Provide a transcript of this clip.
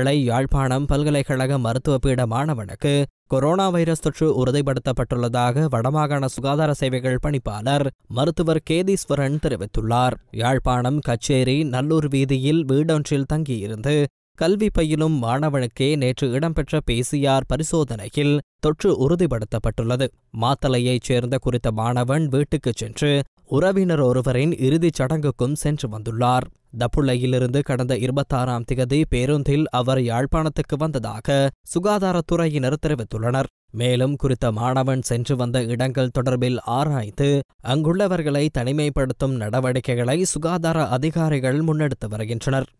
கிளை யாழ்ப்பாணம் பல்கலைக்கழக மருத்துவ பீட மாணவனுக்கு கொரோனா வைரஸ் தொற்று உறுதிப்படுத்தப்பட்டுள்ளதாக வடமாகாண சுகாதார சேவைகள் பணிப்பாளர் மருத்துவர் கேதீஸ்வரன் தெரிவித்துள்ளார் யாழ்ப்பாணம் கச்சேரி நல்லூர் வீதியில் வீடொன்றில் தங்கியிருந்து கல்வி பயிலும் மாணவனுக்கே நேற்று இடம்பெற்ற பிசிஆர் பரிசோதனையில் தொற்று உறுதிப்படுத்தப்பட்டுள்ளது மாத்தலையைச் சேர்ந்த குறித்த மாணவன் வீட்டுக்குச் சென்று உறவினர் ஒருவரின் இறுதிச் சடங்குக்கும் சென்று வந்துள்ளார் தப்புள்ளையிலிருந்து கடந்த இருபத்தாறாம் திகதி பேருந்தில் அவர் யாழ்ப்பாணத்துக்கு வந்ததாக சுகாதாரத்துறையினர் தெரிவித்துள்ளனர் மேலும் குறித்த மாணவன் சென்று வந்த இடங்கள் தொடர்பில் ஆராய்ந்து அங்குள்ளவர்களை தனிமைப்படுத்தும் நடவடிக்கைகளை சுகாதார அதிகாரிகள் முன்னெடுத்து வருகின்றனர்